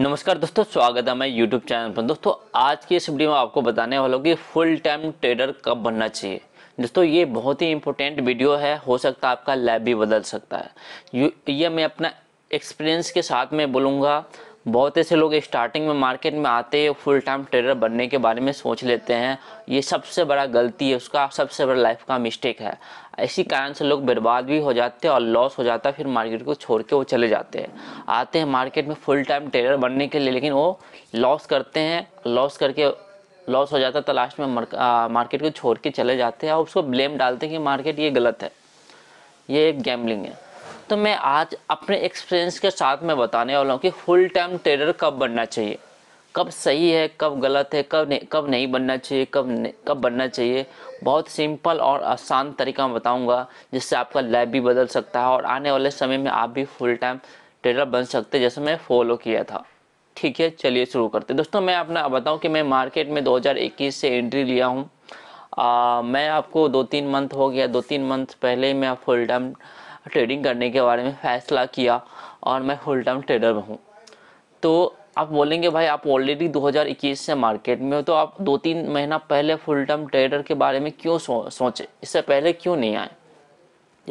नमस्कार दोस्तों स्वागत है मैं यूट्यूब चैनल पर दोस्तों आज की इस वीडियो में आपको बताने वाला हूँ कि फुल टाइम ट्रेडर कब बनना चाहिए दोस्तों ये बहुत ही इंपॉर्टेंट वीडियो है हो सकता है आपका लैब भी बदल सकता है ये मैं अपना एक्सपीरियंस के साथ में बोलूँगा बहुत ऐसे लोग स्टार्टिंग में मार्केट में आते हैं फुल टाइम ट्रेडर बनने के बारे में सोच लेते हैं ये सबसे बड़ा गलती है उसका सबसे बड़ा लाइफ का मिस्टेक है इसी कारण से लोग बर्बाद भी हो जाते हैं और लॉस हो जाता है फिर मार्केट को छोड़ के वो चले जाते हैं आते हैं मार्केट में फुल टाइम ट्रेडर बनने के लिए लेकिन वो लॉस करते हैं लॉस करके लॉस हो जाता है तो लास्ट में मार्केट को छोड़ के चले जाते हैं और उसको ब्लेम डालते हैं कि मार्केट ये गलत है ये एक गैमलिंग है तो मैं आज अपने एक्सपीरियंस के साथ में बताने वाला हूँ कि फुल टाइम ट्रेडर कब बनना चाहिए कब सही है कब गलत है कब नहीं कब नहीं बनना चाहिए कब कब बनना चाहिए बहुत सिंपल और आसान तरीका मैं बताऊँगा जिससे आपका लाइफ भी बदल सकता है और आने वाले समय में आप भी फुल टाइम ट्रेडर बन सकते जैसे मैं फॉलो किया था ठीक है चलिए शुरू करते दोस्तों मैं अपना बताऊं कि मैं मार्केट में 2021 से एंट्री लिया हूं आ, मैं आपको दो तीन मंथ हो गया दो तीन मंथ पहले ही मैं फुल टाइम ट्रेडिंग करने के बारे में फ़ैसला किया और मैं फुल टाइम ट्रेडर हूँ तो आप बोलेंगे भाई आप ऑलरेडी 2021 से मार्केट में हो तो आप दो तीन महीना पहले फुल टर्म ट्रेडर के बारे में क्यों सो, सोचे इससे पहले क्यों नहीं आए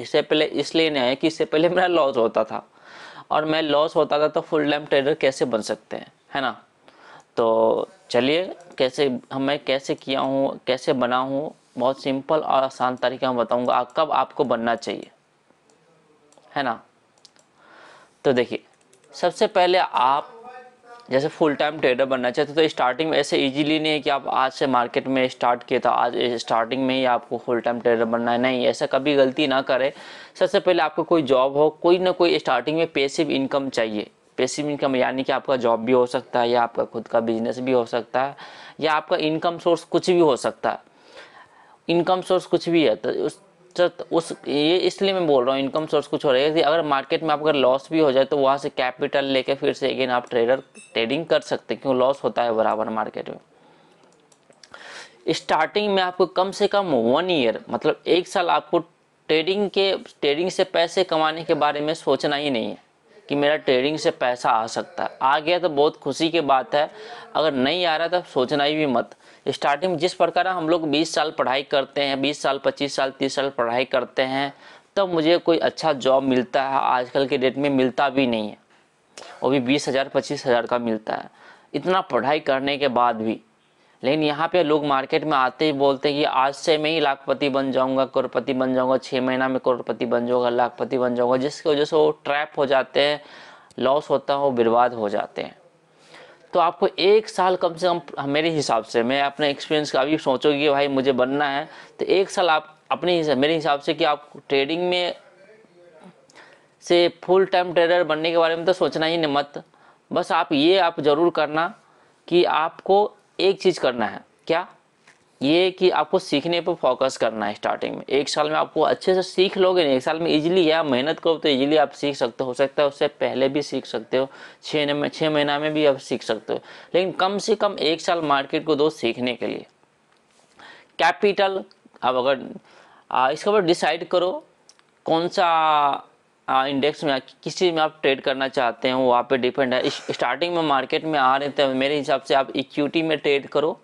इससे पहले इसलिए नहीं आए कि इससे पहले मेरा लॉस होता था और मैं लॉस होता था तो फुल टाइम ट्रेडर कैसे बन सकते हैं है ना तो चलिए कैसे मैं कैसे किया हूँ कैसे बना हूँ बहुत सिंपल और आसान तरीका मैं बताऊँगा आप कब आपको बनना चाहिए है ना तो देखिए सबसे पहले आप जैसे फुल टाइम ट्रेडर बनना चाहते तो स्टार्टिंग में ऐसे इजीली नहीं है कि आप आज से मार्केट में स्टार्ट किए तो आज स्टार्टिंग में ही आपको फुल टाइम ट्रेडर बनना है नहीं ऐसा कभी गलती ना करें सबसे पहले आपको कोई जॉब हो कोई ना कोई स्टार्टिंग में पेसिव इनकम चाहिए पेसिव इनकम यानी कि आपका जॉब भी हो सकता है या आपका खुद का बिजनेस भी हो सकता है या आपका इनकम सोर्स कुछ भी हो सकता है इनकम सोर्स कुछ भी है तो उस तो उस ये इसलिए मैं बोल रहा हूँ इनकम सोर्स कुछ हो रहा है अगर मार्केट में आपका लॉस भी हो जाए तो वहाँ से कैपिटल लेके फिर से अगेन आप ट्रेडर ट्रेडिंग कर सकते हैं क्यों लॉस होता है बराबर मार्केट में स्टार्टिंग में आपको कम से कम वन ईयर मतलब एक साल आपको ट्रेडिंग के ट्रेडिंग से पैसे कमाने के बारे में सोचना ही नहीं है कि मेरा ट्रेडिंग से पैसा आ सकता है आ गया तो बहुत खुशी की बात है अगर नहीं आ रहा तो सोचना ही भी मत स्टार्टिंग जिस प्रकार हम लोग 20 साल पढ़ाई करते हैं 20 साल 25 साल 30 साल पढ़ाई करते हैं तब तो मुझे कोई अच्छा जॉब मिलता है आजकल के डेट में मिलता भी नहीं है वो भी बीस हज़ार पच्चीस हज़ार का मिलता है इतना पढ़ाई करने के बाद भी लेकिन यहाँ पे लोग मार्केट में आते ही बोलते हैं कि आज से मैं ही लाखपति बन जाऊँगा करोड़पति बन जाऊँगा छः महीना में करोड़पति बन जाऊँगा लाखपति बन जाऊँगा जिसकी वजह से वो ट्रैप हो जाते हैं लॉस होता है वो बर्बाद हो जाते हैं तो आपको एक साल कम से कम मेरे हिसाब से मैं अपने एक्सपीरियंस का अभी सोचोगे कि भाई मुझे बनना है तो एक साल आप अपने हिसाब मेरे हिसाब से कि आप ट्रेडिंग में से फुल टाइम ट्रेडर बनने के बारे में तो सोचना ही नहीं मत बस आप ये आप ज़रूर करना कि आपको एक चीज़ करना है क्या ये कि आपको सीखने पर फोकस करना है स्टार्टिंग में एक साल में आपको अच्छे से सीख लोगे नहीं एक साल में इजीली या मेहनत करो तो इजीली आप सीख सकते हो हो सकता है उससे पहले भी सीख सकते हो छः में छः महीना में भी आप सीख सकते हो लेकिन कम से कम एक साल मार्केट को दो सीखने के लिए कैपिटल अब अगर आ, इसके ऊपर डिसाइड करो कौन सा आ, इंडेक्स में किस चीज़ में आप ट्रेड करना चाहते हैं वहाँ पे डिपेंड है स्टार्टिंग में मार्केट में आ रहे थे तो मेरे हिसाब से आप इक्विटी में ट्रेड करो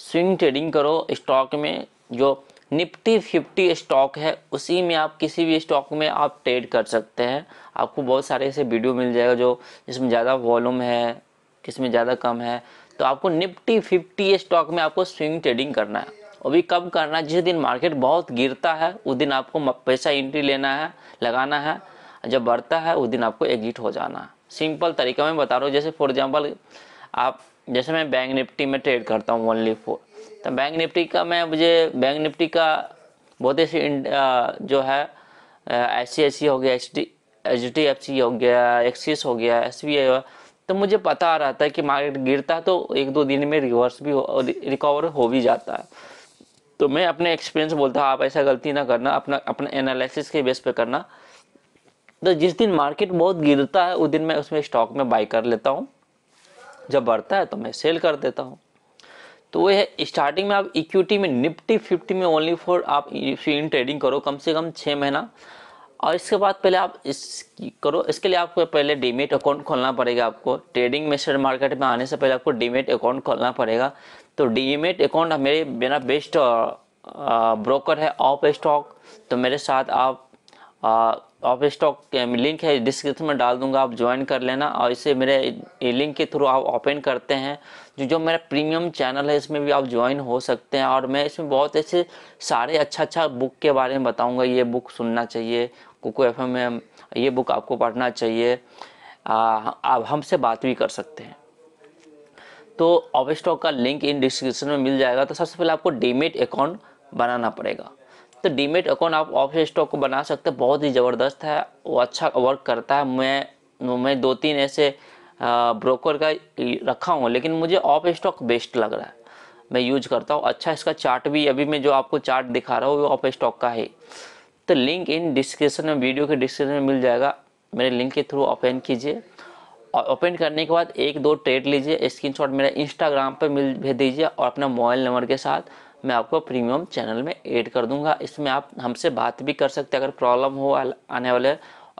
स्विंग ट्रेडिंग करो स्टॉक में जो निफ्टी फिफ्टी स्टॉक है उसी में आप किसी भी स्टॉक में आप ट्रेड कर सकते हैं आपको बहुत सारे ऐसे वीडियो मिल जाएगा जो जिसमें ज़्यादा वॉल्यूम है किसमें ज़्यादा कम है तो आपको निफ्टी फिफ्टी स्टॉक में आपको स्विंग ट्रेडिंग करना है और भी कब करना है जिस दिन मार्केट बहुत गिरता है उस दिन आपको पैसा एंट्री लेना है लगाना है जब बढ़ता है उस दिन आपको एग्जिट हो जाना है सिंपल तरीका मैं बता रहा हूँ जैसे फॉर एग्जाम्पल आप जैसे मैं बैंक निफ्टी में ट्रेड करता हूँ ओनली फोर तो बैंक निफ्टी का मैं मुझे बैंक निफ्टी का बहुत ऐसी जो है एस सी e हो गया H D H D F C हो गया एक्सिस हो गया एस बी आई हो तो मुझे पता आ रहा था कि मार्केट गिरता है तो एक दो दिन में रिवर्स भी हो रिकवर हो भी जाता है तो मैं अपने एक्सपीरियंस बोलता हूँ आप ऐसा गलती ना करना अपना अपने एनालिसिस के बेस पे करना तो जिस दिन मार्केट बहुत गिरता है उस दिन मैं उसमें स्टॉक में बाई कर लेता हूँ जब बढ़ता है तो मैं सेल कर देता हूँ तो वह है स्टार्टिंग में आप इक्विटी में निफ्टी फिफ्टी में ओनली फॉर आप इन ट्रेडिंग करो कम से कम छः महीना और इसके बाद पहले आप इस करो इसके लिए आपको पहले डीमेट अकाउंट खोलना पड़ेगा आपको ट्रेडिंग में शेयर मार्केट में आने से पहले आपको डीमेट अकाउंट खोलना पड़ेगा तो डीमेट अकाउंट मेरे मेरा बेस्ट ब्रोकर है ऑफ स्टॉक तो मेरे साथ आप ऑफ स्टॉक लिंक है डिस्क्रिप्शन में डाल दूंगा आप ज्वाइन कर लेना और इसे मेरे लिंक के थ्रू आप ओपन करते हैं जो जो मेरा प्रीमियम चैनल है इसमें भी आप ज्वाइन हो सकते हैं और मैं इसमें बहुत ऐसे सारे अच्छा अच्छा बुक के बारे में बताऊंगा ये बुक सुनना चाहिए कुकू एफ में ये बुक आपको पढ़ना चाहिए आप हमसे बात भी कर सकते हैं तो ऑफ स्टॉक का लिंक इन डिस्क्रिप्शन में मिल जाएगा तो सबसे पहले आपको डीमेट अकाउंट बनाना पड़ेगा तो डीमेट अकाउंट आप ऑफिस स्टॉक को बना सकते बहुत ही ज़बरदस्त है वो अच्छा वर्क करता है मैं मैं दो तीन ऐसे ब्रोकर का रखा हूँ लेकिन मुझे ऑफ स्टॉक बेस्ट लग रहा है मैं यूज करता हूँ अच्छा इसका चार्ट भी अभी मैं जो आपको चार्ट दिखा रहा हूँ वो ऑफ स्टॉक का है तो लिंक इन डिस्क्रिप्शन में वीडियो के डिस्क्रिप्शन में मिल जाएगा मेरे लिंक के थ्रू ओपन कीजिए और ओपन करने के बाद एक दो ट्रेड लीजिए स्क्रीन मेरा इंस्टाग्राम पर मिल भेज दीजिए और अपना मोबाइल नंबर के साथ मैं आपको प्रीमियम चैनल में ऐड कर दूंगा इसमें आप हमसे बात भी कर सकते हैं अगर प्रॉब्लम हो आने वाले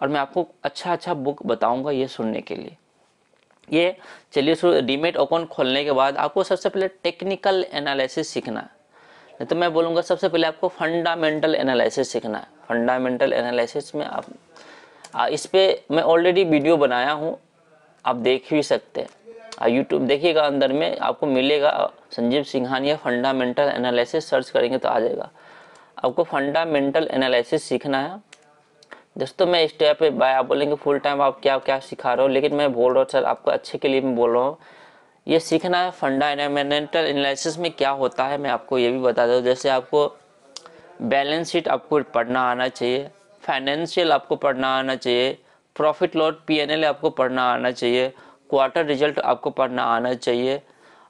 और मैं आपको अच्छा अच्छा बुक बताऊंगा ये सुनने के लिए ये चलिए शुरू डीमेट अकाउंट खोलने के बाद आपको सबसे पहले टेक्निकल एनालिसिस सीखना है नहीं तो मैं बोलूँगा सबसे पहले आपको फंडामेंटल एनालिसिस सीखना है फंडामेंटल एनालिसिस में आप इस पर मैं ऑलरेडी वीडियो बनाया हूँ आप देख भी सकते हैं यूट्यूब देखिएगा अंदर में आपको मिलेगा Sanjeev Singhania fundamental analysis search करेंगे तो आ जाएगा आपको फंडामेंटल एनालिसिस सीखना है दोस्तों मैं स्टेप बाय आप बोलेंगे फुल टाइम आप क्या क्या सिखा रहे हो लेकिन मैं बोल रहा हूँ सर आपको अच्छे के लिए मैं बोल रहा हूँ ये सीखना है फंडामेंटल एनालिसिस में क्या होता है मैं आपको ये भी बता दूँ जैसे आपको बैलेंस शीट आपको पढ़ना आना चाहिए फाइनेंशियल आपको पढ़ना आना चाहिए प्रॉफिट लॉट पी आपको पढ़ना आना चाहिए क्वार्टर रिजल्ट आपको पढ़ना आना चाहिए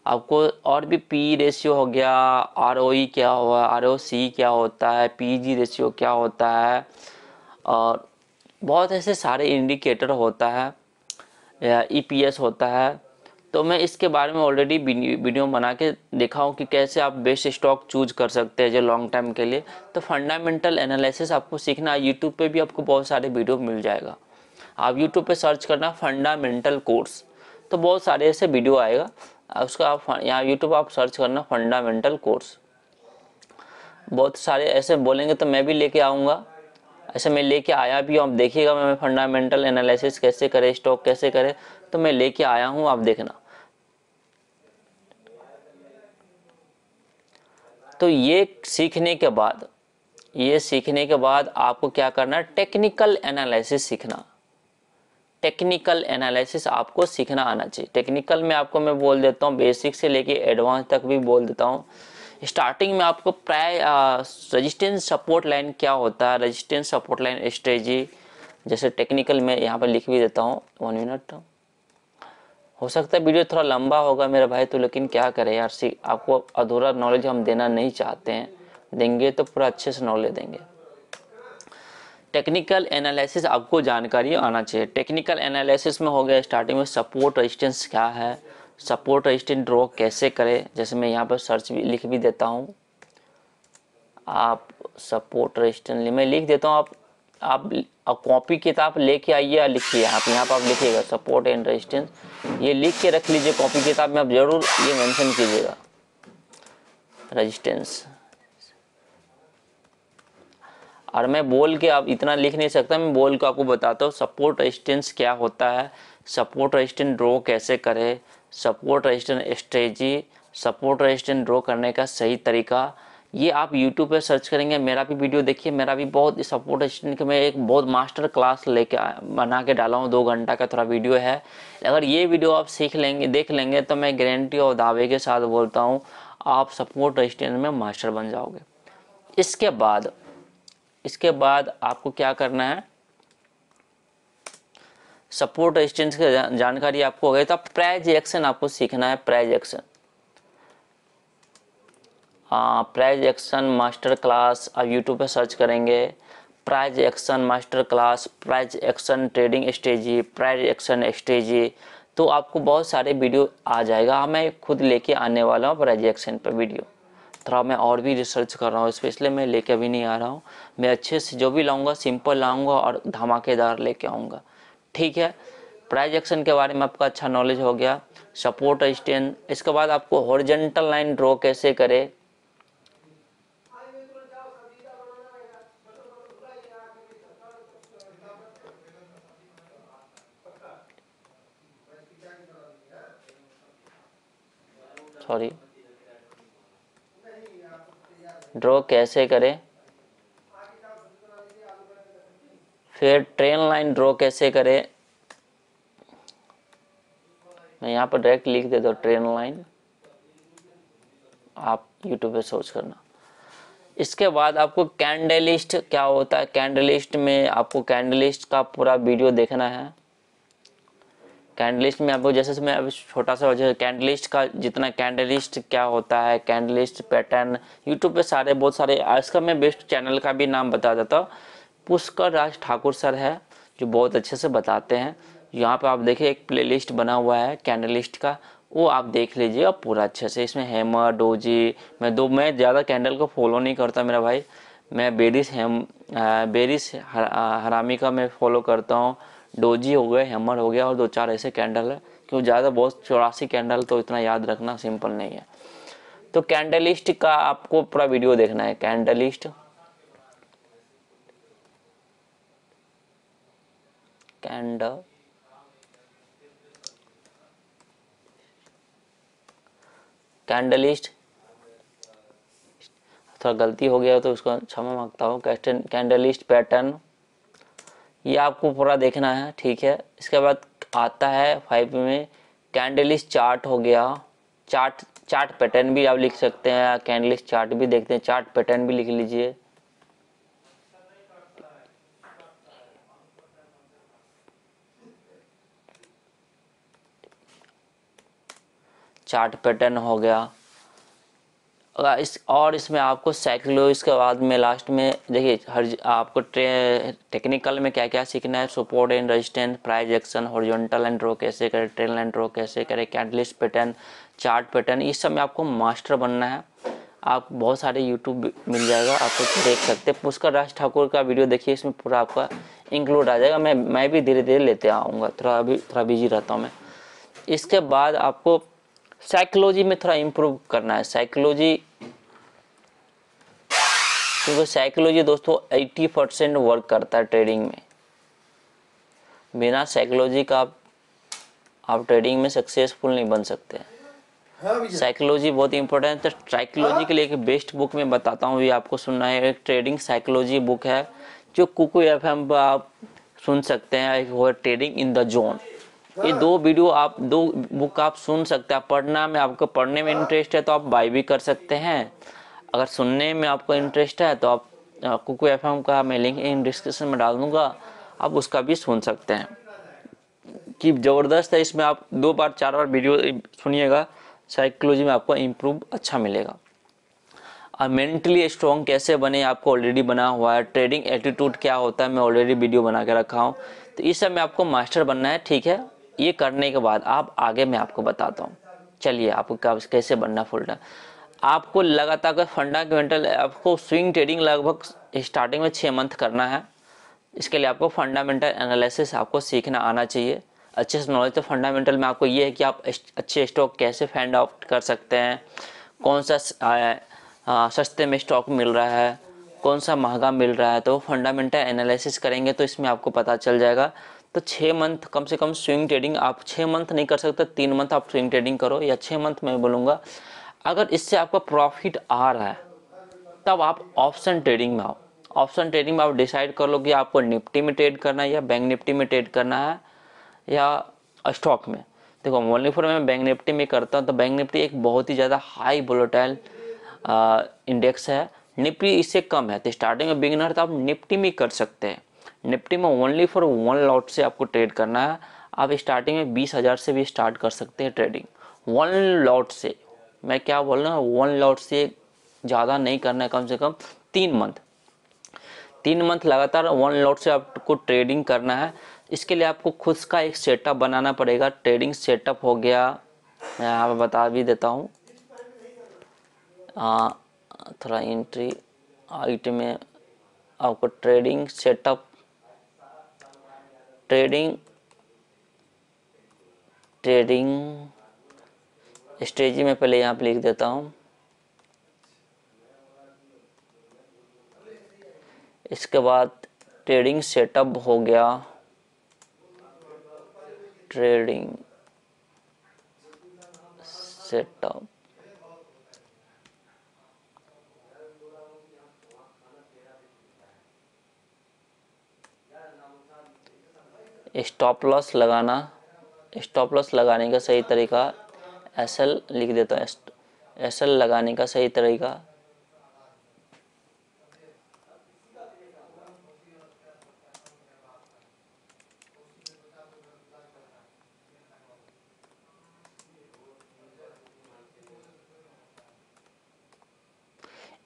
आपको और भी पी रेशियो हो गया आर e क्या हुआ आर क्या होता है पी रेशियो क्या होता है और बहुत ऐसे सारे इंडिकेटर होता है या ई e होता है तो मैं इसके बारे में ऑलरेडी वीडियो बना के देखा हूँ कि कैसे आप बेस्ट स्टॉक चूज कर सकते हैं जो लॉन्ग टाइम के लिए तो फंडामेंटल एनालिसिस आपको सीखना है यूट्यूब पे भी आपको बहुत सारे वीडियो मिल जाएगा आप यूट्यूब पे सर्च करना फंडामेंटल कोर्स तो बहुत सारे ऐसे वीडियो आएगा उसका आप यहाँ यूट्यूब आप सर्च करना फंडामेंटल कोर्स बहुत सारे ऐसे बोलेंगे तो मैं भी लेके आऊँगा ऐसे मैं लेके आया भी हूँ आप देखिएगा मैं फंडामेंटल एनालिसिस कैसे करें स्टॉक कैसे करें तो मैं लेके आया हूँ आप देखना तो ये सीखने के बाद ये सीखने के बाद आपको क्या करना है टेक्निकल एनालिसिस सीखना टेक्निकल एनालिसिस आपको सीखना आना चाहिए टेक्निकल में आपको मैं बोल देता हूँ बेसिक से लेके एडवांस तक भी बोल देता हूँ स्टार्टिंग में आपको प्राय रजिस्टेंस सपोर्ट लाइन क्या होता है रजिस्टेंस सपोर्ट लाइन स्ट्रेजी जैसे टेक्निकल में यहाँ पर लिख भी देता हूँ वन मिनट हो सकता है वीडियो थोड़ा लंबा होगा मेरा भाई तो लेकिन क्या करें यार सी आपको अधूरा नॉलेज हम देना नहीं चाहते हैं देंगे तो पूरा अच्छे से नॉलेज देंगे टेक्निकल एनालिसिस आपको जानकारी आना चाहिए टेक्निकल एनालिसिस में हो गया स्टार्टिंग में सपोर्ट रजिस्टेंस क्या है सपोर्ट रजिस्टेंस ड्रॉ कैसे करें जैसे मैं यहाँ पर सर्च भी लिख भी देता हूँ आप सपोर्ट रजिस्टेंस मैं लिख देता हूँ आप आप कॉपी किताब लेके आइए या लिखिए आप यहाँ पर आप लिखिएगा सपोर्ट एंड रजिस्टेंस ये लिख के रख लीजिए कॉपी किताब में आप ज़रूर ये मेंशन कीजिएगा रजिस्टेंस और मैं बोल के आप इतना लिख नहीं सकता मैं बोल के आपको बताता हूँ सपोर्ट रेजिस्टेंस क्या होता है सपोर्ट रेजिस्टेंस ड्रॉ कैसे करें support resistance strategy support resistance draw करने का सही तरीका ये आप यूट्यूब पर सर्च करेंगे मेरा भी वीडियो देखिए मेरा भी बहुत सपोर्ट रेजिस्टेंट मैं एक बहुत मास्टर क्लास लेके बना के डाला हूँ दो घंटा का थोड़ा वीडियो है अगर ये वीडियो आप सीख लेंगे देख लेंगे तो मैं गारंटी और दावे के साथ बोलता हूँ आप सपोर्ट रेजिस्टेंस में मास्टर बन जाओगे इसके बाद इसके बाद आपको क्या करना है सपोर्ट रेजिस्टेंस की जानकारी आपको हो गई तो प्राइज एक्शन आपको सीखना है price action price action master class आप यूट्यूब पे सर्च करेंगे price action master class price action trading strategy price action strategy तो आपको बहुत सारे वीडियो आ जाएगा हाँ, मैं खुद लेके आने वाला हूँ प्राइज एक्शन पर वीडियो थोड़ा मैं और भी रिसर्च कर रहा हूँ स्पेशली मैं लेके अभी नहीं आ रहा हूँ मैं अच्छे से जो भी लाऊंगा सिंपल लाऊंगा और धमाकेदार लेके आऊँगा ठीक है प्राइज एक्शन के बारे में आपका अच्छा नॉलेज हो गया सपोर्ट स्टैंड इसके बाद आपको हॉरिजेंटल लाइन ड्रॉ कैसे करें सॉरी ड्रॉ कैसे करें फिर ट्रेन लाइन ड्रॉ कैसे करें मैं यहाँ पर डायरेक्ट लिख देता हूँ ट्रेन लाइन आप यूट्यूब पे सर्च करना इसके बाद आपको कैंडलिस्ट क्या होता है कैंडलिस्ट में आपको कैंडलिस्ट का पूरा वीडियो देखना है कैंडलिस्ट में आपको जैसे मैं अभी छोटा सा कैंडलिस्ट का जितना कैंडलिस्ट क्या होता है कैंडलिस्ट पैटर्न यूट्यूब पे सारे बहुत सारे इसका मैं बेस्ट चैनल का भी नाम बता देता हूँ पुष्कर राज ठाकुर सर है जो बहुत अच्छे से बताते हैं यहाँ पे आप देखिए एक प्ले बना हुआ है कैंडलिस्ट का वो आप देख लीजिए और पूरा अच्छे से इसमें हेमर डोजी मैं दो मैं ज़्यादा कैंडल को फॉलो नहीं करता मेरा भाई मैं बेरिस हेम बेरिस हरामी का मैं फॉलो करता हूँ डोजी हो गए हेमर हो गया और दो चार ऐसे कैंडल है क्यों ज़्यादा बहुत चौरासी कैंडल तो इतना याद रखना सिंपल नहीं है तो कैंडलिस्ट का आपको पूरा वीडियो देखना है कैंडलिस्ट कैंड कैंडलिस्ट थोड़ा गलती हो गया तो उसको क्षमा मांगता हूँ कैंडलिस्ट पैटर्न ये आपको पूरा देखना है ठीक है इसके बाद आता है फाइव में कैंडलिस चार्ट हो गया चार्ट चार्ट पैटर्न भी आप लिख सकते हैं कैंडलिस चार्ट भी देखते हैं चार्ट पैटर्न भी लिख लीजिए चार्ट पैटर्न हो गया इस और इसमें आपको साइकिलो इसके बाद में लास्ट में देखिए हर आपको ट्रे टेक्निकल में क्या क्या सीखना है support and resistance price action horizontal and draw कैसे करें ट्रेन एंड ड्रो कैसे करें कैंडलिस्ट पैटर्न चार्ट पैटर्न इस सब में आपको मास्टर बनना है आप बहुत सारे यूट्यूब मिल जाएगा आप देख सकते हैं पुष्कर राज ठाकुर का वीडियो देखिए इसमें पूरा आपका इंक्लूड आ जाएगा मैं मैं भी धीरे धीरे लेते आऊँगा थोड़ा अभी थोड़ा बिजी रहता हूँ मैं इसके बाद आपको साइकोलॉजी में थोड़ा इम्प्रूव करना है साइकोलॉजी क्योंकि साइकोलॉजी दोस्तों 80 परसेंट वर्क करता है ट्रेडिंग में बिना साइकोलॉजी का आप आप ट्रेडिंग में सक्सेसफुल नहीं बन सकते साइकोलॉजी हाँ, बहुत इंपॉर्टेंट है साइकोलॉजी हाँ। के लिए एक बेस्ट बुक मैं बताता हूँ भी आपको सुनना है एक ट्रेडिंग साइकोलॉजी बुक है जो कुकू एफ एम पर आप सुन सकते हैं एक ट्रेडिंग इन द जोन ये हाँ। दो वीडियो आप दो बुक आप सुन सकते हैं पढ़ना में आपको पढ़ने में इंटरेस्ट है तो आप बाई भी कर सकते हैं अगर सुनने में आपको इंटरेस्ट है तो आप कुकु एफ एफ का मैं लिंक इन डिस्क्रिप्शन में डाल दूँगा आप उसका भी सुन सकते हैं कि ज़बरदस्त है इसमें आप दो बार चार बार वीडियो सुनिएगा साइकोलॉजी में आपको इम्प्रूव अच्छा मिलेगा और मेंटली स्ट्रॉन्ग कैसे बने आपको ऑलरेडी बना हुआ है ट्रेडिंग एटीट्यूड क्या होता है मैं ऑलरेडी वीडियो बना के रखा हूँ तो इस सब में आपको मास्टर बनना है ठीक है ये करने के बाद आप आगे मैं आपको बताता हूँ चलिए आपको कैसे बनना फुलटा आपको लगातार फंडामेंटल आपको स्विंग ट्रेडिंग लगभग स्टार्टिंग में छः मंथ करना है इसके लिए आपको फंडामेंटल एनालिसिस आपको सीखना आना चाहिए अच्छे से नॉलेज तो फंडामेंटल में आपको ये है कि आप अच्छे स्टॉक कैसे फाइंड आउट कर सकते हैं कौन सा सस्ते में स्टॉक मिल रहा है कौन सा महंगा मिल रहा है तो फंडामेंटल एनालिसिस करेंगे तो इसमें आपको पता चल जाएगा तो छः मंथ कम से कम स्विंग ट्रेडिंग आप छः मंथ नहीं कर सकते तीन मंथ आप स्विंग ट्रेडिंग करो या छः मंथ मैं बोलूँगा अगर इससे आपका प्रॉफिट आ रहा है तब आप ऑप्शन ट्रेडिंग में आओ ऑप्शन ट्रेडिंग में आप डिसाइड कर लो कि आपको निफ्टी में ट्रेड करना है या बैंक निफ्टी में ट्रेड करना है या स्टॉक में देखो मोलिफोर में बैंक निफ्टी में करता हूँ तो बैंक निफ्टी एक बहुत ही ज़्यादा हाई वोलेटाइल इंडेक्स है निफ्टी इससे कम है तो स्टार्टिंग में बिगिनर तो आप निफ्टी में कर सकते हैं निफ्टी में ओनली फॉर वन लॉट से आपको ट्रेड करना है आप स्टार्टिंग में बीस हज़ार से भी स्टार्ट कर सकते हैं ट्रेडिंग वन लॉट से मैं क्या बोल रहा हूँ वन लॉट से ज़्यादा नहीं करना है कम से कम तीन मंथ तीन मंथ लगातार वन लॉट से आपको ट्रेडिंग करना है इसके लिए आपको खुद का एक सेटअप बनाना पड़ेगा ट्रेडिंग सेटअप हो गया मैं यहाँ पर बता भी देता हूँ थोड़ा एंट्री आइट में आपको trading setup trading trading strategy में पहले यहाँ पर लिख देता हूँ इसके बाद ट्रेडिंग सेटअप हो गया ट्रेडिंग सेटअप स्टॉप लॉस लगाना स्टॉप लॉस लगाने का सही तरीका एस एल लिख देता हूँ एस एल लगाने का सही तरीका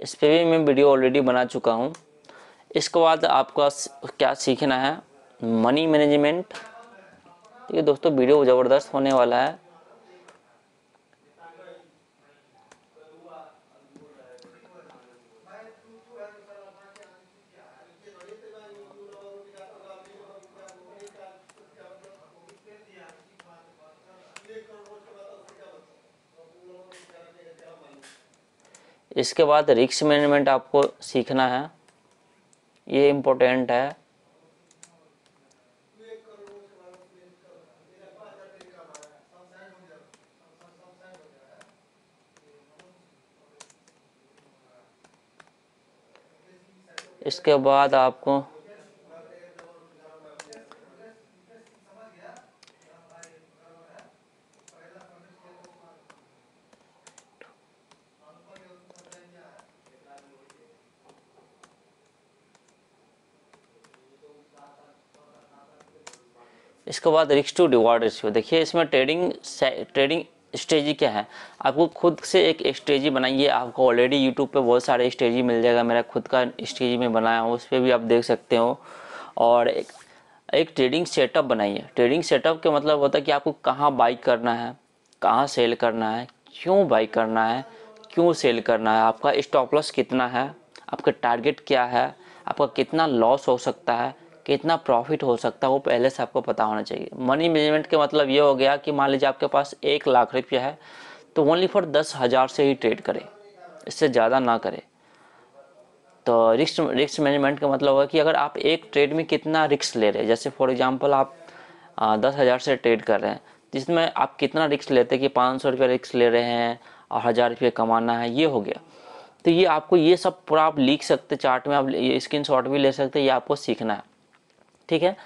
इस पर भी मैं वीडियो ऑलरेडी बना चुका हूँ इसके बाद आपको क्या सीखना है मनी मैनेजमेंट ठीक है दोस्तों वीडियो ज़बरदस्त होने वाला है इसके बाद रिक्स मैनेजमेंट आपको सीखना है ये इम्पोर्टेंट है इसके बाद आपको इसके बाद रिक्स टू रिवार्ड रेशियो देखिए इसमें ट्रेडिंग ट्रेडिंग स्टेजी क्या है आपको खुद से एक स्टेजी बनाइए आपको ऑलरेडी यूट्यूब पे बहुत सारे स्टेजी मिल जाएगा मेरा खुद का स्टेजी में बनाया हूँ उस पर भी आप देख सकते हो और एक एक ट्रेडिंग सेटअप बनाइए ट्रेडिंग सेटअप के मतलब होता है कि आपको कहाँ बाई करना है कहाँ सेल करना है क्यों बाई करना है क्यों सेल करना है आपका स्टॉप लॉस कितना है आपका टारगेट क्या है आपका कितना लॉस हो सकता है कितना प्रॉफिट हो सकता है वो पहले से आपको पता होना चाहिए मनी मैनेजमेंट के मतलब ये हो गया कि मान लीजिए आपके पास एक लाख रुपया है तो ओनली फॉर दस हज़ार से ही ट्रेड करें इससे ज़्यादा ना करें तो रिक्स रिक्स मैनेजमेंट का मतलब होगा कि अगर आप एक ट्रेड में कितना रिक्स ले रहे हैं जैसे फॉर एग्जांपल आप दस हज़ार से ट्रेड कर रहे हैं जिसमें आप कितना रिक्स लेते हैं कि पाँच सौ रुपये रिक्स ले रहे हैं और हज़ार रुपये कमाना है ये हो गया तो ये आपको ये सब पूरा आप लिख सकते चार्ट में आप स्क्रीन शॉट भी ले सकते ये आपको सीखना है ठीक है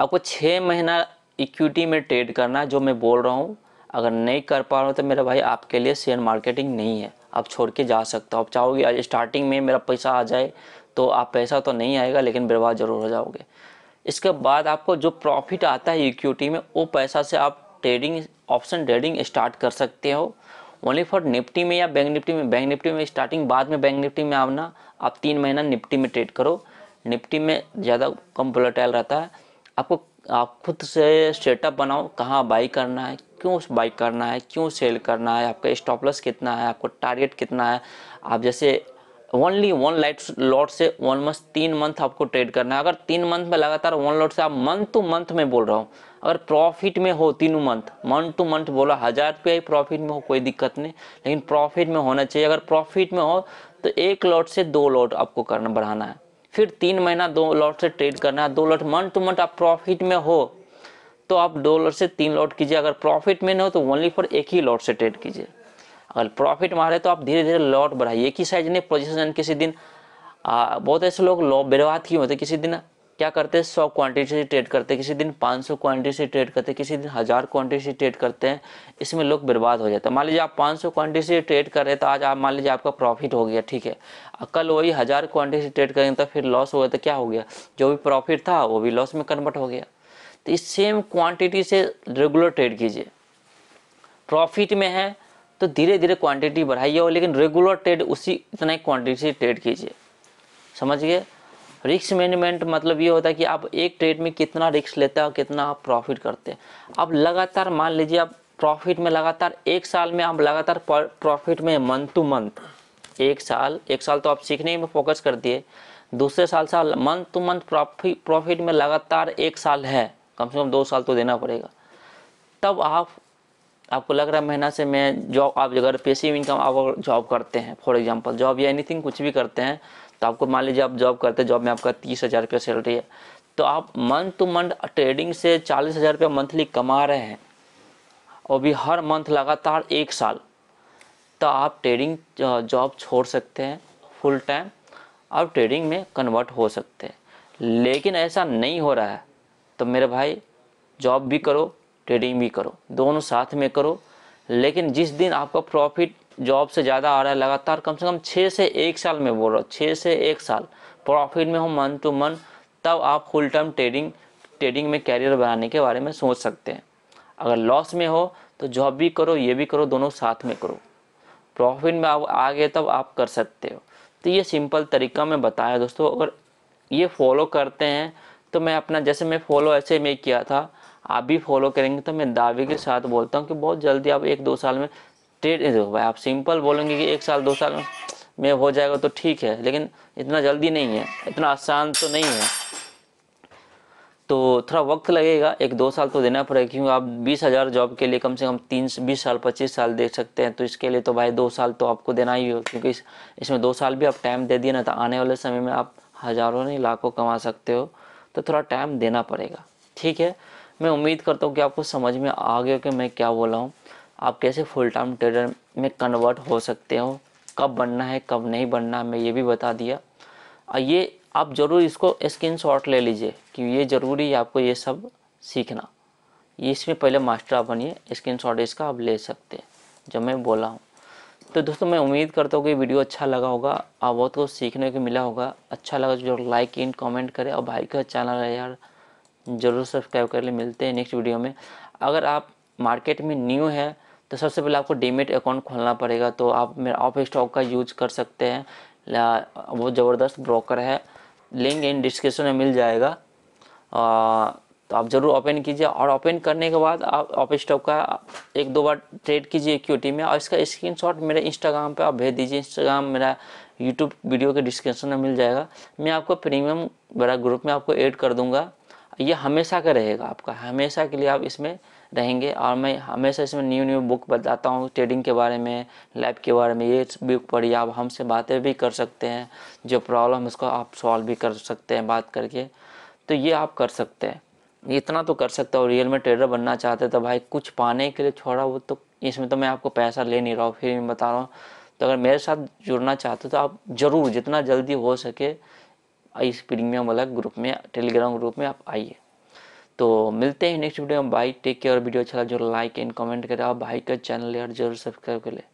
आपको छः महीना इक्विटी में ट्रेड करना है जो मैं बोल रहा हूँ अगर नहीं कर पा रहा हूँ तो मेरा भाई आपके लिए शेयर मार्केटिंग नहीं है आप छोड़ के जा सकते हो आप चाहोगे स्टार्टिंग में मेरा पैसा आ जाए तो आप पैसा तो नहीं आएगा लेकिन बर्बाद ज़रूर हो जाओगे इसके बाद आपको जो प्रॉफिट आता है इक्विटी में वो पैसा से आप ट्रेडिंग ऑप्शन ट्रेडिंग स्टार्ट कर सकते हो ओनली फॉर निफ्टी में या बैंक निफ्टी में बैंक निफ्टी में स्टार्टिंग बाद में बैंक निफ्टी में आना आप तीन महीना निफ्टी में ट्रेड करो निफ्टी में ज़्यादा कम वोलेटाइल रहता है आपको आप खुद से सेटअप बनाओ कहाँ बाई करना है क्यों बाई करना है क्यों सेल करना है आपका स्टॉप लॉस कितना है आपको टारगेट कितना है आप जैसे ओनली वन लाइट लॉट से वन मंथ तीन मंथ आपको ट्रेड करना है अगर तीन मंथ में लगातार वन लॉट से आप मंथ टू मंथ में बोल रहा हूँ अगर प्रॉफिट में हो तीनों मंथ मंथ टू मंथ बोला हज़ार रुपया ही प्रॉफिट में हो कोई दिक्कत नहीं लेकिन प्रॉफिट में होना चाहिए अगर प्रॉफिट में हो तो एक लॉट से दो लॉट आपको करना बढ़ाना है फिर तीन महीना दो लॉट से ट्रेड करना है दो लॉट मंथ टू मंथ आप प्रॉफिट में हो तो आप दो लॉट से तीन लॉट कीजिए अगर प्रॉफिट में ना हो तो ओनली फॉर एक ही लॉट से ट्रेड कीजिए अगर प्रॉफिट मारे तो आप धीरे धीरे लॉट बढ़ाइए एक ही साइज नहीं पोजिशन किसी दिन आ, बहुत ऐसे लोग लॉ बर्बाद ही होते किसी दिन क्या करते हैं सौ क्वांटिटी से ट्रेड करते हैं किसी दिन पाँच सौ क्वांटिटी से ट्रेड करते हैं किसी दिन हज़ार क्वांटिटी से ट्रेड करते हैं इसमें लोग बर्बाद हो जाते हैं मान लीजिए आप पाँच सौ क्वांटिटी से ट्रेड कर रहे तो आज आप मान लीजिए आपका प्रॉफिट हो गया ठीक है कल वही हज़ार क्वांटिटी से ट्रेड करेंगे तो फिर लॉस हो गया तो क्या हो गया जो भी प्रॉफिट था वो भी लॉस में कन्वर्ट हो गया तो इस सेम क्वान्टिटी से रेगुलर ट्रेड कीजिए प्रॉफिट में है तो धीरे धीरे क्वांटिटी बढ़ाइए और लेकिन रेगुलर ट्रेड उसी इतना ही क्वांटिटी से ट्रेड कीजिए समझ रिक्स मैनेजमेंट मतलब ये होता है कि आप एक ट्रेड में कितना रिक्स लेते हैं और कितना आप प्रॉफिट करते हैं आप लगातार मान लीजिए आप प्रॉफिट में लगातार एक साल में आप लगातार प्रॉफिट में मंथ टू मंथ एक साल एक साल तो आप सीखने में फोकस कर दिए दूसरे साल से month to month profit profit में लगातार एक साल है कम से कम दो साल तो देना पड़ेगा तब आप आपको लग रहा है महीना से मैं जॉब आप अगर पेसिव इनकम आप जॉब करते हैं फॉर एग्जांपल जॉब या एनीथिंग कुछ भी करते हैं तो आपको मान लीजिए आप जॉब करते जॉब में आपका तीस हज़ार रुपया सैलरी है तो आप मंथ टू मंथ ट्रेडिंग से चालीस हज़ार रुपया मंथली कमा रहे हैं और भी हर मंथ लगातार एक साल तो आप ट्रेडिंग जॉब छोड़ सकते हैं फुल टाइम आप ट्रेडिंग में कन्वर्ट हो सकते हैं लेकिन ऐसा नहीं हो रहा है तो मेरे भाई जॉब भी करो ट्रेडिंग भी करो दोनों साथ में करो लेकिन जिस दिन आपका प्रॉफिट जॉब से ज़्यादा आ रहा है लगातार कम से कम छः से एक साल में बोल रहा हूँ छः से एक साल प्रॉफिट में हो मन टू मन तब आप फुल टर्म ट्रेडिंग ट्रेडिंग में कैरियर बनाने के बारे में सोच सकते हैं अगर लॉस में हो तो जॉब भी करो ये भी करो दोनों साथ में करो प्रॉफिट में आप आ गए तब आप कर सकते हो तो ये सिंपल तरीका मैं बताया दोस्तों अगर ये फॉलो करते हैं तो मैं अपना जैसे मैं फॉलो ऐसे में किया था आप भी फॉलो करेंगे तो मैं दावे के साथ बोलता हूँ कि बहुत जल्दी आप एक दो साल में स्टेट देखो भाई आप सिंपल बोलेंगे कि एक साल दो साल में हो जाएगा तो ठीक है लेकिन इतना जल्दी नहीं है इतना आसान तो नहीं है तो थोड़ा वक्त लगेगा एक दो साल तो देना पड़ेगा क्योंकि आप बीस हज़ार जॉब के लिए कम से कम तीन बीस साल पच्चीस साल दे सकते हैं तो इसके लिए तो भाई दो साल तो आपको देना ही हो क्योंकि इस, इसमें दो साल भी आप टाइम दे दिए ना तो आने वाले समय में आप हज़ारों नहीं लाखों कमा सकते हो तो थोड़ा टाइम देना पड़ेगा ठीक है मैं उम्मीद करता हूँ कि आपको समझ में आ गया कि मैं क्या बोला हूँ आप कैसे फुल टाइम ट्रेडर में कन्वर्ट हो सकते हो कब बनना है कब नहीं बनना है मैं ये भी बता दिया और ये आप ज़रूर इसको स्क्रीन शॉट ले लीजिए कि ये ज़रूरी है आपको ये सब सीखना इसमें पहले मास्टर आप बनिए स्क्रीन शॉट इसका आप ले सकते हैं जब मैं बोला हूँ तो दोस्तों मैं उम्मीद करता हूँ कि वीडियो अच्छा लगा होगा आप बहुत कुछ सीखने को मिला होगा अच्छा लगा जो लाइक इन कमेंट करें और भाई का चैनल है यार ज़रूर सब्सक्राइब कर ले मिलते हैं नेक्स्ट वीडियो में अगर आप मार्केट में न्यू है तो सबसे पहले आपको डीमेट अकाउंट खोलना पड़ेगा तो आप मेरा ऑफ स्टॉक का यूज कर सकते हैं वो ज़बरदस्त ब्रोकर है लिंक इन डिस्क्रिप्शन में मिल जाएगा आ, तो आप ज़रूर ओपन कीजिए और ओपन करने के बाद आप ऑफ स्टॉक का एक दो बार ट्रेड कीजिए क्यूटी में और इसका शॉट मेरे इंस्टाग्राम पर आप भेज दीजिए इंस्टाग्राम मेरा यूट्यूब वीडियो के डिस्क्रिप्शन में मिल जाएगा मैं आपको प्रीमियम बड़ा ग्रुप में आपको ऐड कर दूँगा ये हमेशा का रहेगा आपका हमेशा के लिए आप इसमें रहेंगे और मैं हमेशा इसमें न्यू न्यू बुक बताता हूँ ट्रेडिंग के बारे में लाइफ के बारे में ये बुक पढ़िए आप हमसे बातें भी कर सकते हैं जो प्रॉब्लम उसको आप सॉल्व भी कर सकते हैं बात करके तो ये आप कर सकते हैं इतना तो कर सकता हूँ रियल में ट्रेडर बनना चाहते हैं तो भाई कुछ पाने के लिए छोड़ा वो तो इसमें तो मैं आपको पैसा ले नहीं रहा हूँ फिर मैं बता रहा हूँ तो अगर मेरे साथ जुड़ना चाहते हो तो आप ज़रूर जितना जल्दी हो सके इस प्रीमियम वाला ग्रुप में टेलीग्राम ग्रुप में आप आइए तो मिलते हैं नेक्स्ट वीडियो में बाई टेक केयर वीडियो अच्छा लगा जो लाइक एंड कमेंट करें और भाई का चैनल यार जरूर सब्सक्राइब कर ले